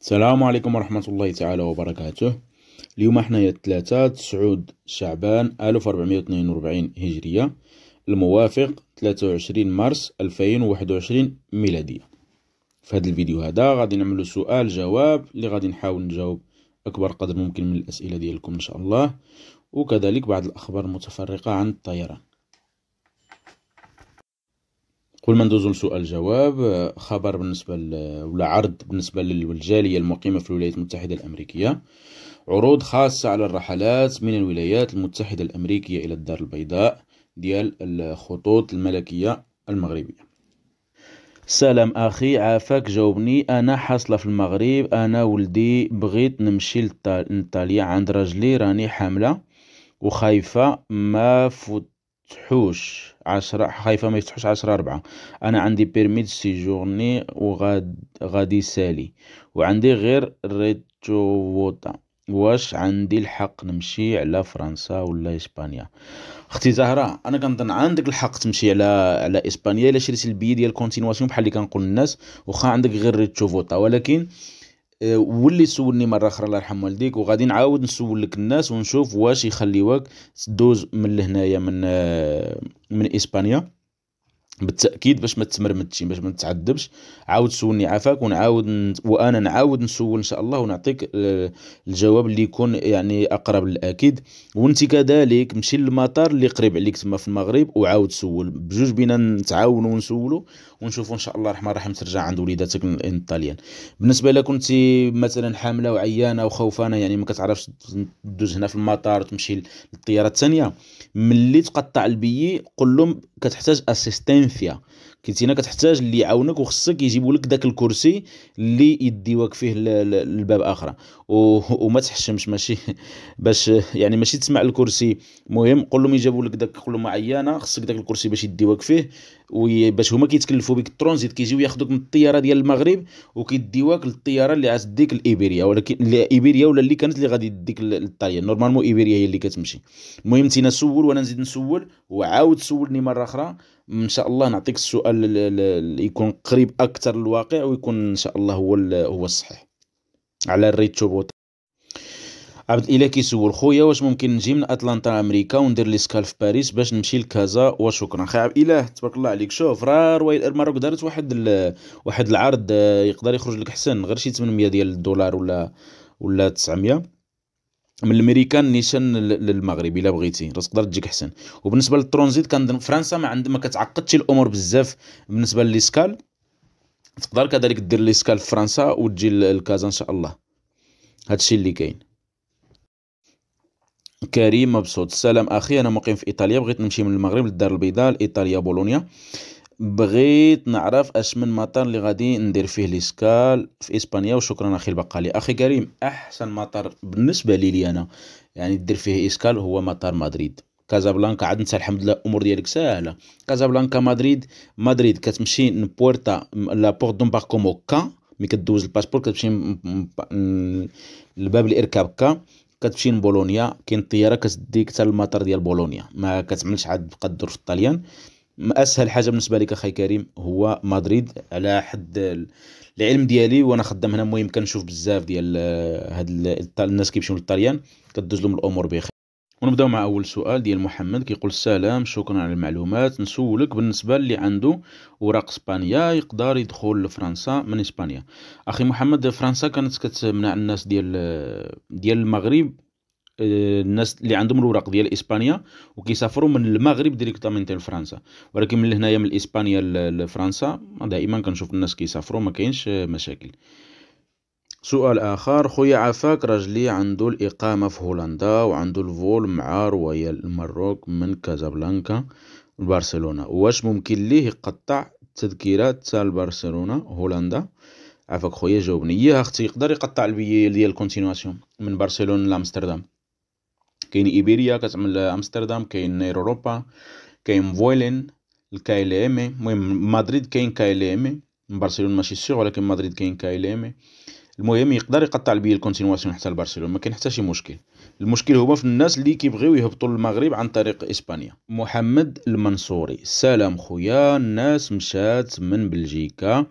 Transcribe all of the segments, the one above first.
السلام عليكم ورحمة الله تعالى وبركاته اليوم حنايا تلاتة تسعود شعبان 1442 هجرية الموافق 23 مارس 2021 ميلادية في هذا الفيديو هذا غادي نعملو سؤال جواب اللي غادي نحاول نجاوب أكبر قدر ممكن من الأسئلة ديالكم إن شاء الله وكذلك بعض الأخبار المتفرقة عن الطيران قبل ما ندوزو لسؤال جواب آه، خبر بالنسبة ولا عرض بالنسبة للجالية المقيمة في الولايات المتحدة الأمريكية عروض خاصة على الرحلات من الولايات المتحدة الأمريكية إلى الدار البيضاء ديال الخطوط الملكية المغربية سلام اخي عافاك جاوبني انا حاصله في المغرب انا ولدي بغيت نمشي لطاليا عند راجلي راني حامله وخايفه ما فوت تحوش عشرة خايفة ما يفتحوش عشرة أربعة أنا عندي بيرميد سيجورني وغاد غادي سالي وعندي غير ووتا واش عندي الحق نمشي على فرنسا ولا اسبانيا اختي زهره انا كنظن عندك الحق تمشي على على اسبانيا الا شريتي البي ديال كونتينواسيون بحال اللي كنقول للناس واخا عندك غير ريتروفوتا ولكن واللي سولني مره اخرى الله يرحم والديك وغادي نعاود نسولك الناس ونشوف واش يخليوك تدوز من لهنايا من آه، من اسبانيا بالتاكيد باش ما تمرمدش باش ما تتعذبش عاود سولني عافاك ونعاود وانا نعاود نسول ان شاء الله ونعطيك الجواب اللي يكون يعني اقرب للاكيد وانت كذلك مشي للمطار اللي قريب عليك تما في المغرب وعاود سول بجوج بينا نتعاونوا ونسولوا ونشوفوا ان شاء الله الرحمن الرحيم ترجع عند وليداتك الانطاليان بالنسبه لك كنت مثلا حامله وعيانه وخوفانه يعني ما كتعرفش تدوز هنا في المطار وتمشي للطياره الثانيه ملي تقطع البيي قول لهم كتحتاج اسيستنسيا كنتينا كتحتاج اللي يعاونك وخصك يجيبوا لك داك الكرسي اللي يديوك فيه الباب اخرى وما تحشمش ماشي باش يعني ماشي تسمع الكرسي مهم قول لهم يجيبوا لك داك قول لهم عيانه خصك داك الكرسي باش يديوك فيه باش هما كيتكلفوا بك الترونزيت كيجيو ياخذوك من الطياره ديال المغرب وكيديوك للطياره اللي عتديك لايبيريا ولكن لايبيريا ولا اللي كانت اللي غادي ديك للطاليا نورمالمون ايبيريا هي اللي كتمشي المهم تينا سول وانا نزيد نسول وعاود سولني مره اخرى ان شاء الله نعطيك السؤال اللي يكون قريب اكثر للواقع ويكون ان شاء الله هو هو الصحيح على الريتشوبوت عبد الاله كيسول خويا واش ممكن نجي من اتلانتا امريكا وندير لي سكال في باريس باش نمشي لكازا وشكرا خي عبد الاله تبارك الله عليك شوف راه رويد ماروك دارت واحد ال... واحد العرض آه, يقدر يخرج لك حسن غير شي 800 ديال الدولار ولا ولا 900 من الامريكان نيشان للمغرب الا بغيتي راه تقدر تجيك حسن وبالنسبه للترونزيت كنظن فرنسا ما عند ما كتعقدش الامور بزاف بالنسبه للسكال تقدر كذلك دير ليسكال في فرنسا وتجي لكازا ان شاء الله هادشي اللي كاين كريم مبسوط السلام اخي انا مقيم في ايطاليا بغيت نمشي من المغرب للدار البيضاء لايطاليا بولونيا بغيت نعرف اش من مطار اللي غادي ندير فيه ليسكال في اسبانيا وشكرا اخي البقالي اخي كريم احسن مطار بالنسبه لي, لي انا يعني دير فيه اسكال هو مطار مدريد كازابلانكا عاد انت الحمد لله الامور ديالك ساهله كازابلانكا مدريد مدريد كتمشي نبورتا لا بورت باركو كا ملي كدوز الباسبور كتمشي لباب الاركاب كا كتمشي لبولونيا كاين الطياره كتديك حتى المطار ديال بولونيا ما كتعملش عاد تبقى دور في الطليان اسهل حاجه بالنسبه لك اخي كريم هو مدريد على حد العلم ديالي وانا خدام هنا المهم كنشوف بزاف ديال آه، هاد الناس كيمشيو للطليان كدوز لهم الامور بخير ونبداو مع اول سؤال ديال محمد كيقول السلام شكرا على المعلومات نسولك بالنسبه اللي عنده اوراق اسبانيا يقدر يدخل لفرنسا من اسبانيا اخي محمد فرنسا كانت كتمنع الناس ديال ديال المغرب آه، الناس اللي عندهم الوراق ديال اسبانيا وكيسافروا من المغرب ديال فرنسا ولكن من هنايا من اسبانيا لفرنسا دائما كنشوف الناس كيسافروا ما كاينش مشاكل سؤال آخر خويا عفاك راجلي عنده الإقامة في هولندا وعنده الفول مع رويال المروك من كازابلانكا لبرشلونة واش ممكن ليه يقطع التذكيرات تاع برشلونة هولندا عفاك خويا جاوبني إيه يا اختي يقدر يقطع البيي ديال الكونتينواسيون من برشلونة لامستردام كاين ايبيريا كتعمل امستردام كاين نير اوروبا كاين فويلين الكاي ليمي مهم المهم مدريد كاين كاي ليمي برشلونة ماشي سيغ ولكن مدريد كاين كاي ليمي المهم يقدر يقطع بيه الكونتينواسيون حتى لبرشلونه ما كاين حتى شي مشكل المشكل هو في الناس اللي كيبغيو يهبطوا للمغرب عن طريق اسبانيا محمد المنصوري سلام خويا الناس مشات من بلجيكا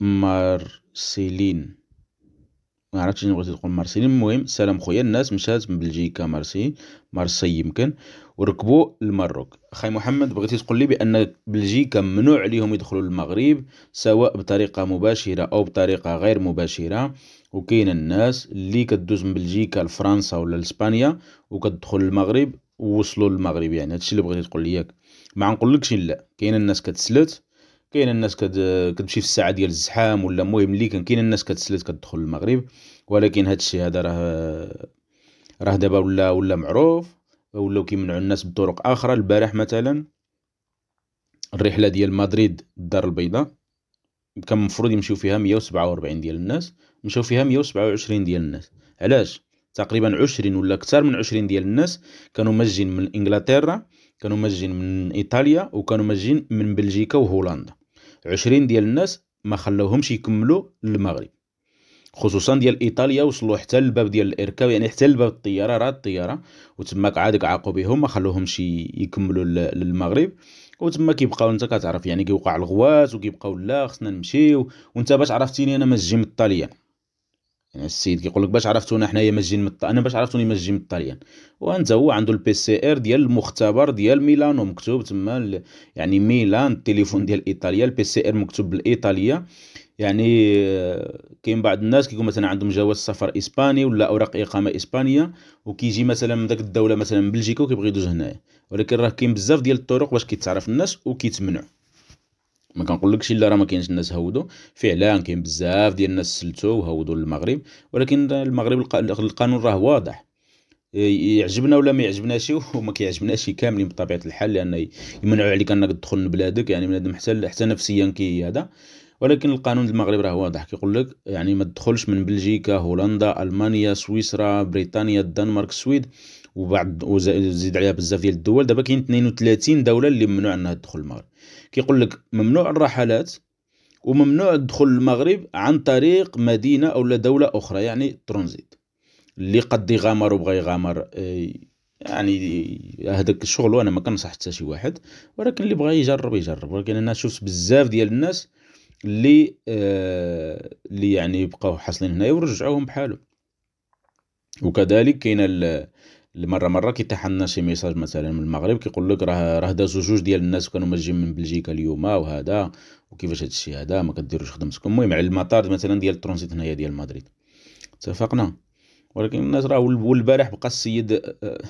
مارسيلين ما عرفتش شنو بغيتي تقول مارسي المهم سلام خويا الناس مشات من بلجيكا مارسي مارسي يمكن وركبوا المروك خاي محمد بغيتي تقول لي بان بلجيكا ممنوع عليهم يدخلوا للمغرب سواء بطريقه مباشره او بطريقه غير مباشره وكاين الناس اللي كدوز من بلجيكا لفرنسا ولا لاسبانيا وكتدخل للمغرب ووصلوا للمغرب يعني هادشي اللي بغيتي تقول لي ياك ما نقولكش لا كاين الناس كتسلت كاين الناس كتمشي في الساعه ديال الزحام ولا المهم اللي كان كاين الناس كتسلت كتدخل المغرب ولكن هذا الشيء هذا راه راه دابا ولا ولا معروف ولاو كيمنعوا الناس بطرق اخرى البارح مثلا الرحله ديال مدريد الدار البيضاء كان المفروض يمشيو فيها 147 ديال الناس مشاو فيها 127 ديال الناس علاش تقريبا 20 ولا اكثر من 20 ديال الناس كانوا مجين من انجلترا كانوا مجين من ايطاليا وكانوا مجين من بلجيكا وهولندا عشرين ديال الناس ما خلوهمش يكملوا للمغرب خصوصا ديال ايطاليا وصلوا حتى الباب ديال الاركاب يعني حتى الباب الطياره راه الطياره وتماك عاد عاقو بهم ما خلوهمش يكملوا للمغرب وتما كيبقاو انت كتعرف يعني كيوقع الغوات وكيبقاو لا خصنا نمشيو وانت باش عرفتيني انا ما الطليان يعني السيد كيقول لك باش عرفتونا حنايا جينا من انا باش عرفتوني مسجين من الطليان وانت هو عنده البي سي ار ديال المختبر ديال ميلانو مكتوب تما يعني ميلان التليفون ديال ايطاليا البي سي ار مكتوب بالايطاليه يعني آه، كاين بعض الناس كيكون مثلا عندهم جواز سفر اسباني ولا اوراق اقامه اسبانيه وكيجي مثلا من داك الدوله مثلا من بلجيكا وكيبغي يدوز هنايا ولكن راه كاين بزاف ديال الطرق باش كيتعرف الناس وكيتمنعوا ما لكش الا راه ما كاينش الناس هودو فعلا كاين بزاف ديال الناس سلتو وهودو للمغرب ولكن المغرب القانون راه واضح يعجبنا ولا ما يعجبناش وما كيعجبناش كاملين بطبيعه الحال لان يمنعوا عليك انك تدخل لبلادك يعني بنادم حتى حتى نفسيا كي هذا ولكن القانون المغرب راه واضح كيقول لك يعني ما تدخلش من بلجيكا هولندا المانيا سويسرا بريطانيا الدنمارك السويد وبعد وزيد عليها بزاف ديال الدول دابا كاين 32 دوله اللي ممنوع انها تدخل المغرب كيقول لك ممنوع الرحلات وممنوع دخول المغرب عن طريق مدينة أو دولة أخرى يعني ترانزيت اللي قد يغامر وبغى يغامر آه، يعني هذاك الشغل وانا ما كنصح حتى شي واحد ولكن اللي بغى يجرب يجرب ولكن انا شفت بزاف ديال الناس اللي آه، اللي يعني بقاو حاصلين هنا ورجعوهم بحالهم وكذلك كاين مره مره كي لنا شي ميساج مثلا من المغرب كيقول لك راه راه دازو جوج ديال الناس كانوا مجين من بلجيكا اليوم آه، وهذا وكيفاش هذا الشيء هذا ما كديروش خدمتكم المهم على المطار مثلا ديال الترونزيت هنايا ديال مدريد اتفقنا ولكن الناس راه والبارح بقى السيد آه، آه،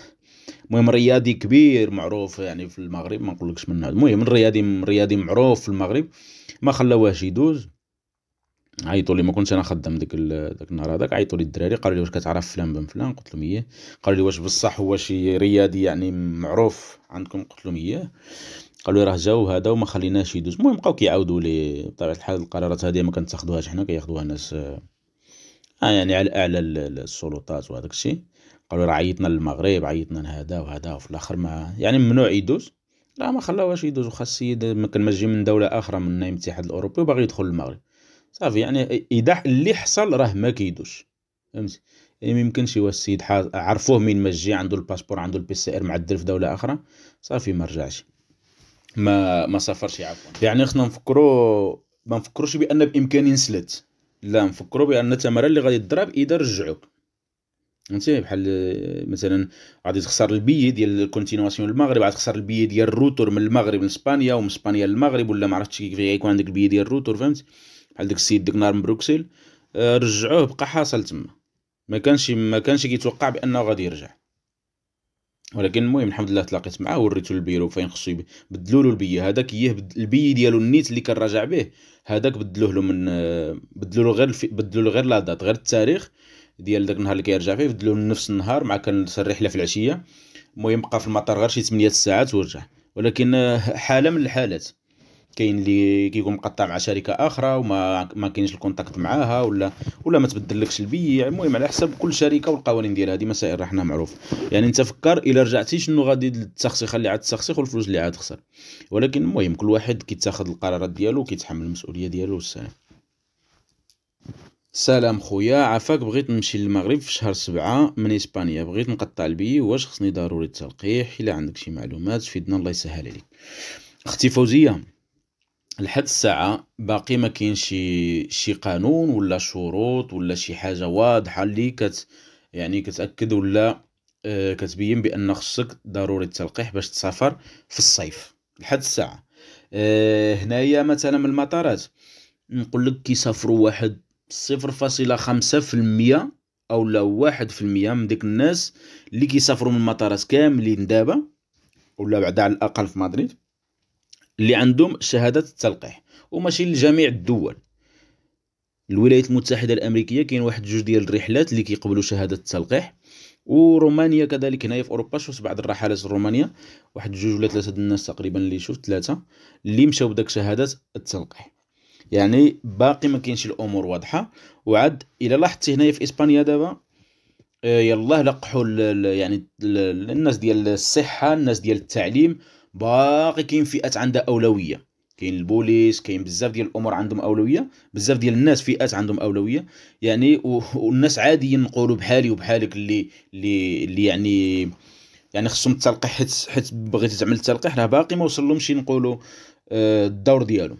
المهم رياضي كبير معروف يعني في المغرب ما نقولكش من هذا المهم الرياضي رياضي معروف في المغرب ما خلاوهش يدوز عيطوا لي ما كنتش انا خدام داك داك النهار هذاك عيطوا لي الدراري قالوا لي واش كتعرف فلان بن فلان قلت لهم اييه قالوا لي واش بصح هو شي رياضي يعني معروف عندكم قلت لهم اييه قالوا لي راه جاو هذا وما خليناش يدوز المهم بقاو كيعاودوا لي بطبيعه الحال القرارات هذه ما كنتاخذوهاش حنا كياخذوها الناس آه يعني على اعلى السلطات وهذاك الشيء قالوا راه عيطنا للمغرب عيطنا لهذا وهذا وفي الاخر ما يعني ممنوع يدوز لا ما خلاوهاش يدوز وخا السيد ما كان مجي من دوله اخرى من الاتحاد الاوروبي وباغي يدخل المغرب صافي يعني اذا اللي حصل راه ما كيدوش فهمتي يعني ما يمكنش هو السيد عرفوه من ما جي عنده الباسبور عنده البي سي ار معدل في دوله اخرى صافي ما رجعش ما ما سافرش عفوا يعني خصنا نفكروا ما نفكروش بان بامكاني نسلت لا نفكروا بان الثمره اللي غادي تضرب اذا رجعوك فهمتي بحال مثلا غادي تخسر البي ديال الكونتينواسيون المغرب غادي تخسر البي ديال الروتور من المغرب لاسبانيا ومن اسبانيا للمغرب ولا ما عرفتش كيف غيكون عندك البي ديال الروتور فهمت بحال داك السيد ديك النهار من بروكسل آه، رجعوه بقى حاصل تما ما كانش ما كانش كيتوقع بانه غادي يرجع ولكن المهم الحمد لله تلاقيت معاه وريته البيرو فين خصو بدلوا له البي هذاك ايه البي ديالو النيت اللي كان راجع به هذاك بدلوه له من آه، بدلوا له غير بدلوا له غير لادات غير التاريخ ديال داك النهار اللي كيرجع فيه بدلوا نفس النهار مع كان الرحله في العشيه المهم بقى في المطار غير شي 8 ساعات ورجع ولكن آه، حاله من الحالات كاين اللي كيكون مقطع مع شركه اخرى وما ما كاينش الكونتاكت معاها ولا ولا ما تبدلكش البيع المهم على حسب كل شركه والقوانين ديالها هذه دي مسائل راه حنا معروف يعني انت فكر الا رجعتي شنو غادي التسخسخ اللي عاد تسخسخ والفلوس اللي عاد تخسر ولكن المهم كل واحد كيتاخذ القرارات ديالو وكيتحمل المسؤوليه ديالو والسلام سلام خويا عافاك بغيت نمشي للمغرب في شهر سبعة من اسبانيا بغيت نقطع البي واش خصني ضروري التلقيح الا عندك شي معلومات فيدنا الله يسهل عليك اختي فوزيه لحد الساعة باقي ما كاين شي شي قانون ولا شروط ولا شي حاجة واضحة اللي كت يعني كتأكد ولا آه، كتبين بأن خصك ضروري التلقيح باش تسافر في الصيف لحد الساعة آه، هنايا مثلا من المطارات نقول لك كيسافروا واحد صفر فاصلة خمسة في المية أو لا واحد في المية من ديك الناس اللي كيسافروا من المطارات كاملين دابا ولا بعدا على الأقل في مدريد اللي عندهم شهادة التلقيح وماشي لجميع الدول الولايات المتحدة الأمريكية كاين واحد جوج ديال الرحلات اللي كيقبلوا شهادة التلقيح ورومانيا كذلك هنايا في اوروبا شفت بعض الرحلات الرومانيه واحد جوج ولا ثلاثه الناس تقريبا اللي شفت ثلاثه اللي مشاو بداك شهاده التلقيح يعني باقي ما كاينش الامور واضحه وعاد الى لاحظتي هنايا في اسبانيا دابا آه، يلاه لقحوا يعني الناس ديال الصحه الناس ديال التعليم باقي كاين فئات عندها اولويه كاين البوليس كاين بزاف ديال الامور عندهم اولويه بزاف ديال الناس فئات عندهم اولويه يعني والناس عاديين نقولوا بحالي وبحالك اللي اللي اللي يعني يعني خصهم التلقيح حيت حيت بغيت تعمل التلقيح راه باقي ما وصلهمش نقولوا آه، الدور ديالهم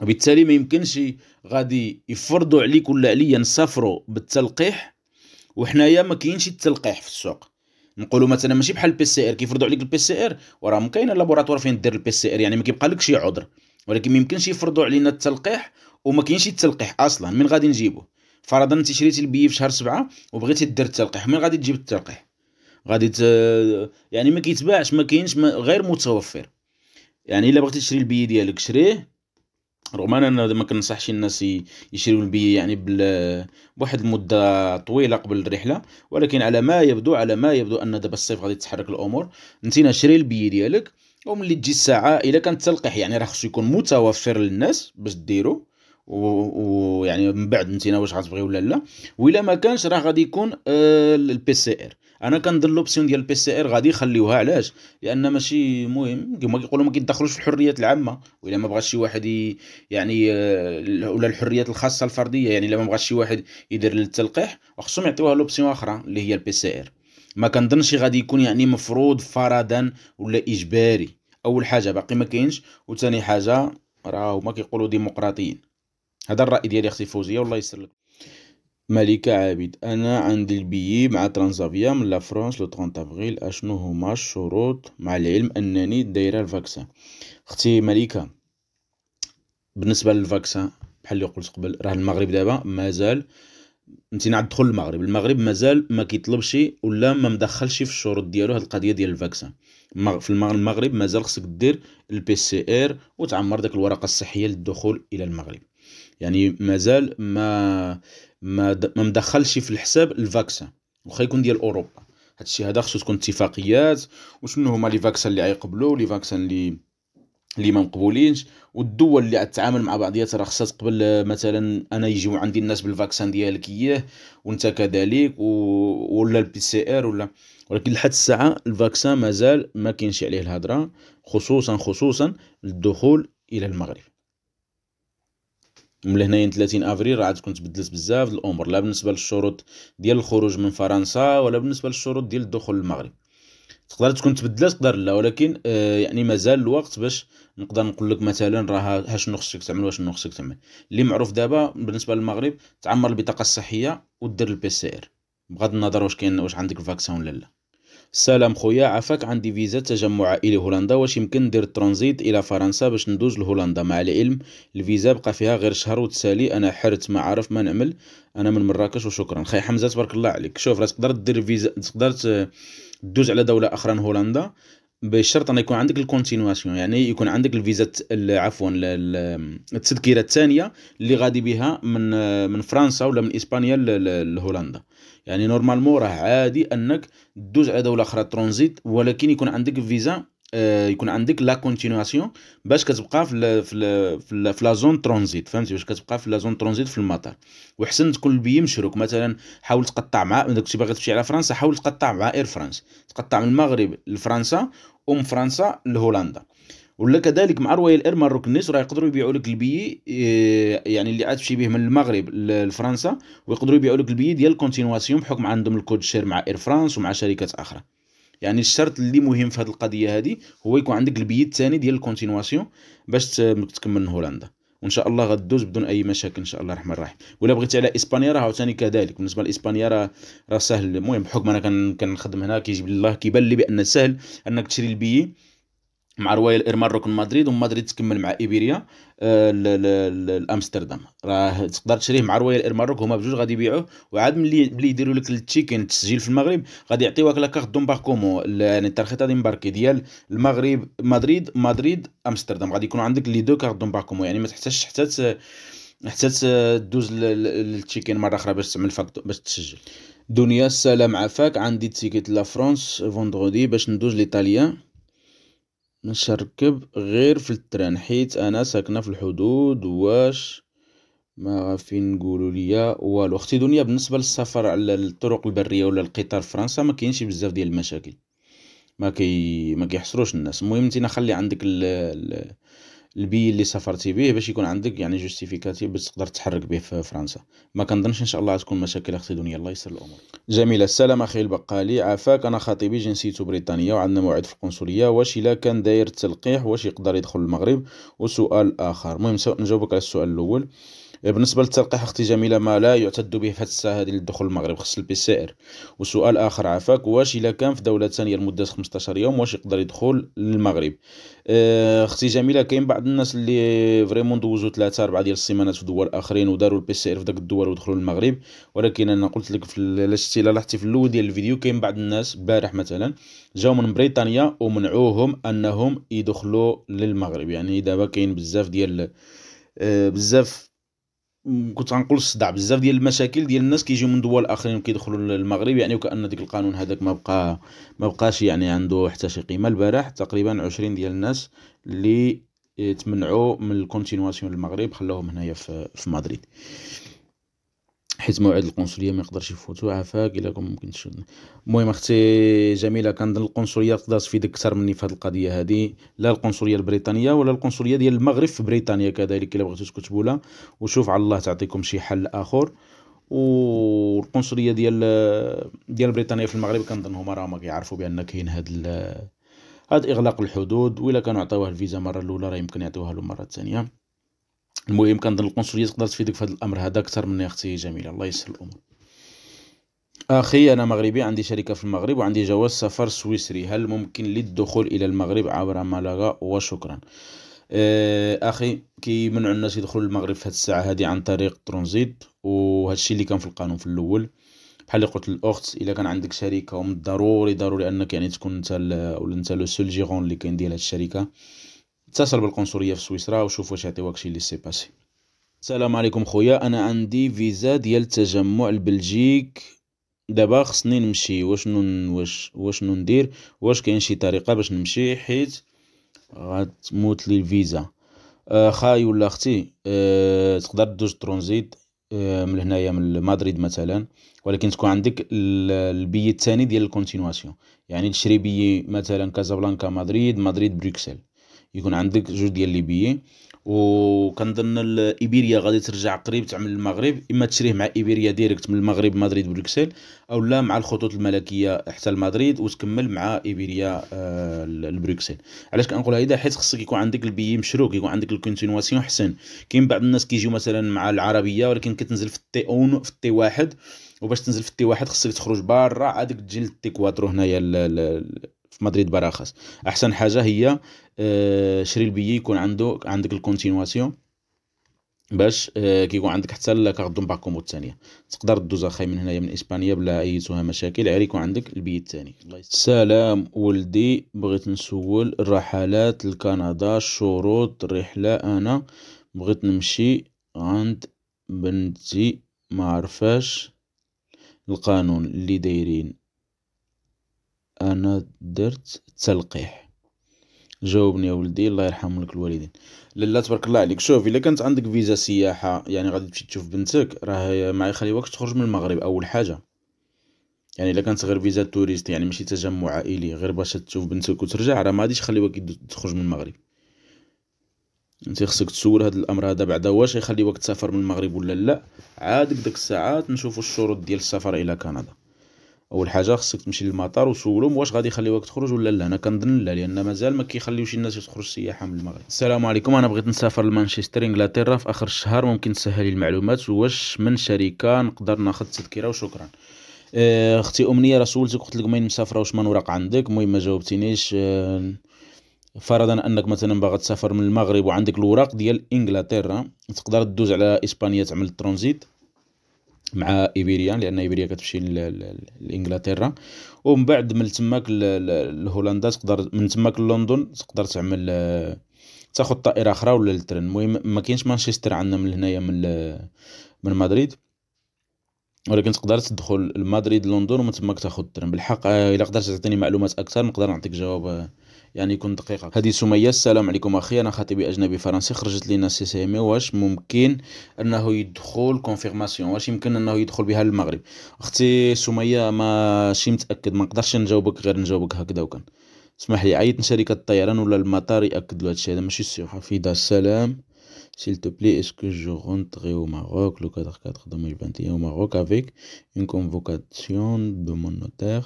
وبالتالي ما يمكنش غادي يفرضوا عليك ولا عليا نسافروا بالتلقيح وحنايا ما كاينش التلقيح في السوق نقولوا مثلا ماشي بحال البي سي ار كيفرضوا عليك البي سي ار وراه كاين لابوراتوار فين دير البي سي ار يعني ما كيبقى شي عذر ولكن ميمكنش يمكنش يفرضوا علينا التلقيح وما كاينش التلقيح اصلا من غادي نجيبه فرضا انت شريتي البي في شهر سبعة وبغيتي دير التلقيح من غادي تجيب التلقيح غادي ت... يعني ما كيتباعش ما كاينش غير متوفر يعني الا بغيتي تشري البي ديالك شريه رغم انا ما كنصحش الناس يشريو البي يعني بواحد المده طويله قبل الرحله ولكن على ما يبدو على ما يبدو ان دابا الصيف غادي تتحرك الامور نتينا شري البي ديالك وملي تجي الساعه الا كان تلقح يعني راه خصو يكون متوفر للناس باش ديرو ويعني من بعد نتينا واش غتبغي ولا لا والا ما كانش راه غادي يكون البي سي ار انا كنظن لوبسيون ديال بي سي ار غادي يخليوها علاش لان ماشي مهم كما كيقولوا ما كيدخلوش في الحريات العامه ولا ما بغاش شي واحد يعني آه، ولا الحريات الخاصه الفرديه يعني الا ما بغاش شي واحد يدير للتلقيح خصهم يعطيوها لوبسيون اخرى اللي هي البي سي ار ما كنظنش غادي يكون يعني مفروض فرضا ولا اجباري اول حاجه باقي ما كاينش وثاني حاجه راه هما كيقولوا ديمقراطيين هذا الراي ديالي اختي فوزيه والله يسر لك مليكة عابد انا عندي البيي مع ترانزافيا من لا فرانس لو 30 افريل اشنو هما الشروط مع العلم انني دايره الفاكسان اختي مليكة بالنسبه للفاكسان بحال اللي قلت قبل راه المغرب دابا مازال نتينا عاد دخل المغرب المغرب مازال ما كيطلبش ولا ما مدخلش في الشروط ديالو هاد القضيه ديال الفاكسان في المغرب مازال خصك دير البي سي ار وتعمر داك الورقه الصحيه للدخول الى المغرب يعني مازال ما ما ما مدخلش في الحساب الفاكسان واخا يكون ديال اوروبا هادشي هذا خصو تكون اتفاقيات وشنو هما لي فاكسان اللي غيقبلوا لي فاكسان اللي اللي ما مقبولينش والدول اللي غتعامل مع بعضياتها راه خصها تقبل مثلا انا يجيو عندي الناس بالفاكسان ديالك اياه وانت كذلك و... ولا البي سي ار ولا ولكن لحد الساعه الفاكسان مازال ما كاينش عليه الهضره خصوصا خصوصا للدخول الى المغرب من لهنايا 30 افريل راه تكون تبدلت بزاف الامور لا بالنسبه للشروط ديال الخروج من فرنسا ولا بالنسبه للشروط ديال الدخول للمغرب تقدر تكون تبدلات تقدر لا ولكن آه يعني مازال الوقت باش نقدر نقول لك مثلا راه ها شنو خصك تعمل شنو خصك تعمل اللي معروف دابا بالنسبه للمغرب تعمر البطاقه الصحيه ودير البي سي ار بغض النظر واش كاين واش عندك فاكسون ولا لا سلام خويا عفاك عندي فيزا تجمع عائلي هولندا واش يمكن ندير ترانزيت الى فرنسا باش ندوز لهولندا مع العلم الفيزا بقى فيها غير شهر وتسالي انا حرت ما عارف ما نعمل انا من مراكش وشكرا خي حمزه تبارك الله عليك شوف راه تقدر دير فيزا تقدر تدوز على دوله اخرى هولندا بشرط ان يكون عندك الكونتينواسيون يعني يكون عندك الفيزا عفوا التذكره الثانيه اللي غادي بها من من فرنسا ولا من اسبانيا لهولندا يعني نورمالمون راه عادي انك دوز على دوله اخرى ترونزيت ولكن يكون عندك فيزا آه، يكون عندك لا كونتينواسيون باش كتبقى في الـ في الـ في, في لا زون ترانزيت فهمتي باش كتبقى في لا زون ترانزيت في المطار وحسن تكون البي مشروك مثلا حاول تقطع مع اذا كنتي باغي تمشي على فرنسا حاول تقطع مع اير فرانس تقطع من المغرب لفرنسا ومن فرنسا لهولندا ولا كذلك مع رواية اير ما ركنيش راه يقدروا يبيعوا لك البي إيه، يعني اللي عاد تمشي به من المغرب لفرنسا ويقدروا يبيعوا لك البي ديال الكونتينواسيون بحكم عندهم الكود شير مع اير فرانس ومع شركات اخرى يعني الشرط اللي مهم في هذه القضيه هذه هو يكون عندك البي الثاني ديال الكونتينواسيون باش تكمل من هولندا وان شاء الله غدوز بدون اي مشاكل ان شاء الله الرحمن الرحيم ولا بغيت على اسبانيا راه عاوتاني كذلك بالنسبه لاسبانيا راه راه سهل المهم بحكم انا كنخدم هنا كيجيب الله كيبان لي بان سهل انك تشري البي مع رويال ايرماروك من مدريد ومدريد مدريد تكمل مع ايبيريا آه، لامستردام راه تقدر تشريه مع رويال ايرماروك هما بجوج غادي يبيعوه وعاد ملي ملي يديروا لك التيكين التسجيل في المغرب غادي يعطيوك لاكارت باركومو يعني الترخيصه دي مباركي ديال المغرب مدريد مدريد امستردام غادي يكون عندك لي دو كارت دون باركومو يعني ما تحتاجش حتى حتى تدوز للتيكين مره اخرى باش تعمل فاكتو باش تسجل دنيا السلام عافاك عندي تيكيت لا فرونس فوندغودي باش ندوز لايطاليا نشركب غير في التران حيت انا ساكنه في الحدود واش ما غافين نقولوا ليا والو اختي دنيا بالنسبه للسفر على الطرق البريه ولا القطار في فرنسا ما كاينش بزاف ديال المشاكل ما كي ما كيحصروش الناس المهم نتينا خلي عندك ال البي اللي سافرتي به باش يكون عندك يعني جوستيفيكاتيف باش تقدر تحرك به في فرنسا ما كنظنش ان شاء الله تكون مشاكل اختي دنيا الله يسر الامور جميله السلام اخي البقالي عافاك انا خطيبي جنسيته بريطانيه وعندنا موعد في القنصليه واش الا كان داير التلقيح واش يقدر يدخل المغرب وسؤال اخر المهم نجاوبك على السؤال الاول آه، بالنسبه للتلقيح اختي جميله ما لا يعتد به في هذه الساعه هذه للدخول المغرب خص البي سي ار وسؤال اخر عفاك واش الا كان في دوله ثانيه لمده 15 يوم واش يقدر يدخل للمغرب آه، اختي جميله كاين بعض الناس اللي فريمون دوزو ثلاثه اربعه ديال السيمانات في دول اخرين وداروا البي سي ار في داك الدول ودخلوا للمغرب ولكن انا قلت لك في لاحظتي في الاول ديال الفيديو كاين بعض الناس البارح مثلا جاو من بريطانيا ومنعوهم انهم يدخلوا للمغرب يعني دابا كاين بزاف ديال آه، بزاف كنت غنقول الصداع بزاف ديال المشاكل ديال الناس كيجيو من دول اخرين كيدخلوا للمغرب يعني وكان ديك القانون هذاك ما بقى ما بقاش يعني عنده حتى شي قيمه البارح تقريبا 20 ديال الناس اللي آه، تمنعوا من الكونتينواسيون للمغرب خلاوهم هنايا في, في مدريد حيت موعد القنصليه ما يقدرش يفوتو عافاك الا كون ممكنش المهم اختي جميله كنظن القنصليه تقدر تفيد اكثر مني في هذه القضيه هذه لا القنصليه البريطانيه ولا القنصليه ديال المغرب في بريطانيا كذلك الا بغيتو تكتبوا لها وشوف على الله تعطيكم شي حل اخر والقنصليه ديال ديال بريطانيا في المغرب كنظن هما ما كيعرفوا بان كاين هاد هاد اغلاق الحدود ولا كانوا عطاوه الفيزا مره الاولى راه يمكن يعطيوها له مره ثانيه المهم كنظن القنصليه تقدر تفيدك في هذا الامر هذا اكثر من اختي جميله الله يسهل الامور اخي انا مغربي عندي شركه في المغرب وعندي جواز سفر سويسري هل ممكن لي الدخول الى المغرب عبر ملغا وشكرا آه، اخي كيمنعوا الناس يدخلوا المغرب في هذه الساعه هذه عن طريق ترانزيت وهذا الشيء اللي كان في القانون في الاول بحال اللي قلت للاخت الا كان عندك شركه ومن الضروري ضروري انك يعني تكون انت ولا انت لو سول جيرون اللي كاين ديال هذه الشركه اتصل بالقنصليه في سويسرا وشوف واش يعطيوك شي لي سي باسي السلام عليكم خويا انا عندي فيزا ديال التجمع البلجيك دابا خصني نمشي واش نون واش واشنو ندير واش كاين شي طريقه باش نمشي حيت غتموت لي الفيزا آه، خاي ولا اختي آه، تقدر تدوز ترونزيت آه، من هنايا من مدريد مثلا ولكن تكون عندك البي الثاني ديال الكونتينواسيون يعني تشري بي مثلا كازابلانكا مدريد مدريد بروكسل يكون عندك جوج ديال و وكنظن ايبيريا غادي ترجع قريب تعمل المغرب اما تشريه مع ايبيريا ديريكت من المغرب مدريد بروكسل او لا مع الخطوط الملكيه حتى لمدريد وتكمل مع ايبيريا آه لبروكسل علاش كنقول هذا حيت خصك يكون عندك البي مشروك يكون عندك الكونتينواسيون حسن كاين بعض الناس كيجيو مثلا مع العربيه ولكن كتنزل في التي اون في التي واحد وباش تنزل في التي واحد خصك تخرج برا عادك تجي للتي كواترو هنايا في مدريد براخص احسن حاجه هي آه، شري البيي يكون عنده عندك الكونتينواسيون باش آه، كيكون عندك حتى لا كاردون باكومو الثانيه تقدر دوز اخاي من هنايا من اسبانيا بلا اي تهم مشاكل غير يكون عندك البي الثاني سلام ولدي بغيت نسول الرحلات لكندا شروط الرحله انا بغيت نمشي عند بنتي ما عرفاش القانون اللي دايرين انا درت التلقيح جاوبني يا ولدي الله يرحم لك الوالدين لالا تبارك الله عليك شوف الا كانت عندك فيزا سياحه يعني غادي تمشي تشوف بنتك راه ما يخليوكش تخرج من المغرب اول حاجه يعني الا كانت غير فيزا توريست يعني ماشي تجمع عائلي غير باش تشوف بنتك وترجع راه ما غاديش يخليوك تخرج من المغرب انت خصك تسول هذا الامر هذا بعدا واش يخليوك تسافر من المغرب ولا لا عادك ديك الساعات نشوفوا الشروط ديال السفر الى كندا اول حاجه خصك تمشي للمطار وسولهم واش غادي يخليوك تخرج ولا لا انا كنظن لا لان مازال ما كيخليوش الناس تخرج سياحه من المغرب السلام عليكم انا بغيت نسافر لمانشستر انجلترا في اخر الشهر ممكن تسهل لي المعلومات واش من شركه نقدر ناخذ تذكره وشكرا آه، اختي امنيه راه سولتك قلت لك وين مسافره واش من ورق عندك المهم ما جاوبتينيش آه، فرضا انك مثلا باغا تسافر من المغرب وعندك الوراق ديال انجلترا تقدر تدوز على اسبانيا تعمل الترانزيت مع ايبيريا لان ايبيريا كتمشي لانجلترا ومن بعد من تماك لهولندا تقدر من تماك لندن تقدر تعمل آه، تاخذ طائره اخرى ولا الترن المهم ما كاينش مانشستر عندنا من هنايا من من مدريد ولكن تقدر تدخل لمدريد لندن ومن تماك تاخذ الترن بالحق آه، الا قدرت تعطيني معلومات اكثر نقدر نعطيك جواب آه، يعني يكون دقيقه هذه سميه السلام عليكم اخي انا خطيبي اجنبي فرنسي خرجت لينا سي سي ام واش ممكن انه يدخل كونفيرماسيون واش يمكن انه يدخل بها للمغرب اختي سميه ماشي متاكد ما نقدرش نجاوبك غير نجاوبك هكذا وكان اسمح لي عيط لشركه الطيران ولا المطار ياكد له هادشي هذا ماشي سي حفيظه السلام سيل تو بلي اسكو جو رونتري او ماروك لو كادر كادر 4-4 2021 او ماروك افيك اون كونفوكاسيون دو مون نوتير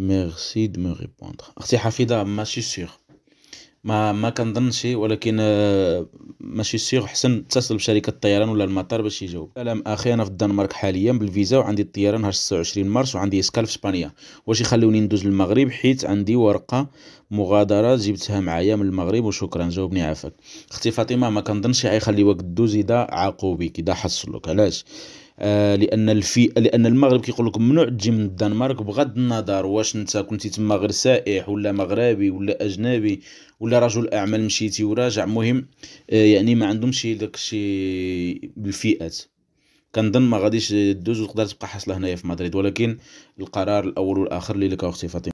ميرسي دو مو ريبوندر اختي حفيظه ماشي سيغ ما ما كنظنش ولكن ماشي سيغ حسن اتصل بشركه الطيران ولا المطار باش يجاوب سلام اخي انا في الدنمارك حاليا بالفيزا وعندي الطياره نهار 26 مارس وعندي اسكال في اسبانيا واش يخلوني ندوز للمغرب حيت عندي ورقه مغادره جبتها معايا من المغرب وشكرا جاوبني عافاك اختي فاطمه ما كنظنش غيخليوك دوز اذا عقوبي اذا حصلوك علاش آه، لان الفي لان المغرب كيقول لك ممنوع تجي من الدنمارك بغض النظر واش انت كنتي تما غير سائح ولا مغربي ولا اجنبي ولا رجل اعمال مشيتي وراجع مهم آه، يعني ما عندهمش داك الشيء بالفئات كنظن ما غاديش دوز وتقدر تبقى حاصله هنايا في مدريد ولكن القرار الاول والاخر اللي لك اختي فاطمه